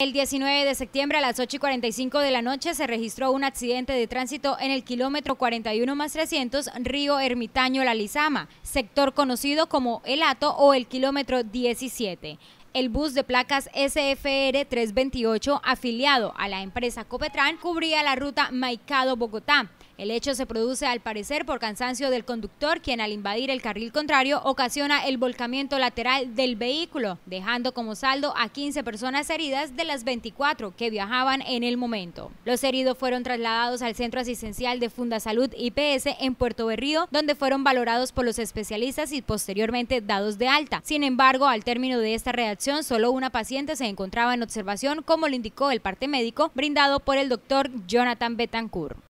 El 19 de septiembre a las 8 y 45 de la noche se registró un accidente de tránsito en el kilómetro 41 más 300 Río Ermitaño La Lizama, sector conocido como El Ato o el kilómetro 17. El bus de placas SFR 328 afiliado a la empresa Copetran cubría la ruta Maicado-Bogotá el hecho se produce al parecer por cansancio del conductor, quien al invadir el carril contrario ocasiona el volcamiento lateral del vehículo, dejando como saldo a 15 personas heridas de las 24 que viajaban en el momento. Los heridos fueron trasladados al Centro Asistencial de Funda Salud IPS en Puerto Berrío, donde fueron valorados por los especialistas y posteriormente dados de alta. Sin embargo, al término de esta reacción, solo una paciente se encontraba en observación, como lo indicó el parte médico brindado por el doctor Jonathan Betancourt.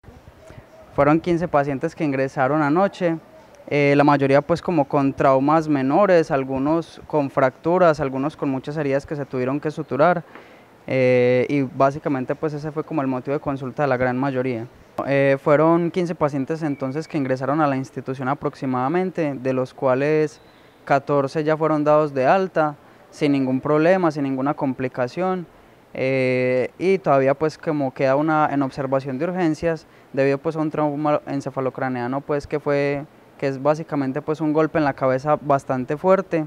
Fueron 15 pacientes que ingresaron anoche, eh, la mayoría pues como con traumas menores, algunos con fracturas, algunos con muchas heridas que se tuvieron que suturar. Eh, y básicamente pues ese fue como el motivo de consulta de la gran mayoría. Eh, fueron 15 pacientes entonces que ingresaron a la institución aproximadamente, de los cuales 14 ya fueron dados de alta sin ningún problema, sin ninguna complicación. Eh, y todavía pues como queda una en observación de urgencias debido pues a un trauma encefalocraneano pues que fue que es básicamente pues un golpe en la cabeza bastante fuerte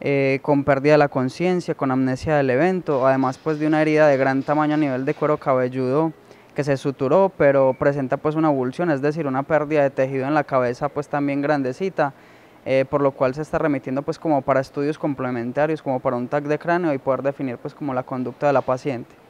eh, con pérdida de la conciencia con amnesia del evento además pues de una herida de gran tamaño a nivel de cuero cabelludo que se suturó pero presenta pues una abulsión es decir una pérdida de tejido en la cabeza pues también grandecita eh, por lo cual se está remitiendo pues como para estudios complementarios, como para un TAC de cráneo y poder definir pues como la conducta de la paciente.